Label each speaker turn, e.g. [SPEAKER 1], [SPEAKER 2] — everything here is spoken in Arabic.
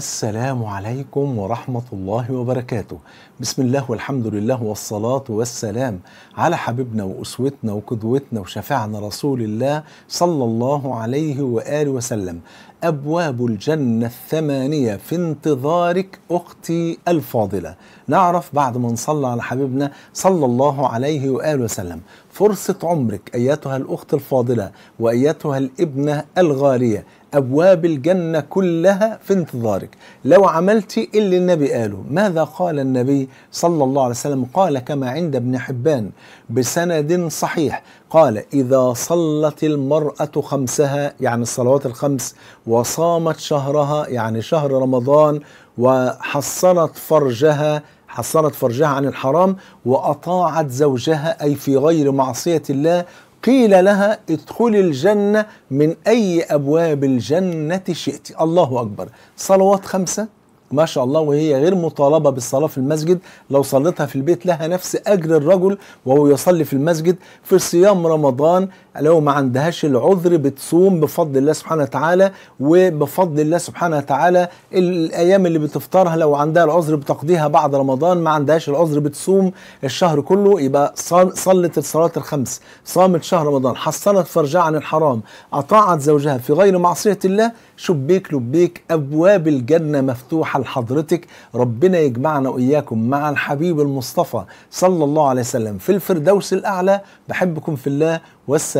[SPEAKER 1] السلام عليكم ورحمة الله وبركاته بسم الله والحمد لله والصلاة والسلام على حبيبنا وأسوتنا وقدوتنا وشفعنا رسول الله صلى الله عليه وآله وسلم أبواب الجنة الثمانية في انتظارك أختي الفاضلة نعرف بعد ما نصلى على حبيبنا صلى الله عليه وآله وسلم فرصة عمرك أيتها الأخت الفاضلة وأيتها الابنة الغالية أبواب الجنة كلها في انتظارك لو عملت اللي النبي قاله ماذا قال النبي صلى الله عليه وسلم قال كما عند ابن حبان بسند صحيح قال إذا صلت المرأة خمسها يعني الصلوات الخمس وصامت شهرها يعني شهر رمضان وحصلت فرجها حصلت فرجها عن الحرام وأطاعت زوجها أي في غير معصية الله قيل لها ادخلي الجنة من أي أبواب الجنة شئت الله أكبر صلوات خمسة ما شاء الله وهي غير مطالبة بالصلاة في المسجد لو صلتها في البيت لها نفس أجر الرجل وهو يصلي في المسجد في صيام رمضان لو ما عندهاش العذر بتصوم بفضل الله سبحانه وتعالى وبفضل الله سبحانه وتعالى الايام اللي بتفطرها لو عندها العذر بتقضيها بعد رمضان ما عندهاش العذر بتصوم الشهر كله يبقى صلت الصلاه الخمس صامت شهر رمضان حصنت فرجها عن الحرام اطاعت زوجها في غير معصيه الله شبيك لبيك ابواب الجنه مفتوحه لحضرتك ربنا يجمعنا واياكم مع الحبيب المصطفى صلى الله عليه وسلم في الفردوس الاعلى بحبكم في الله والسلام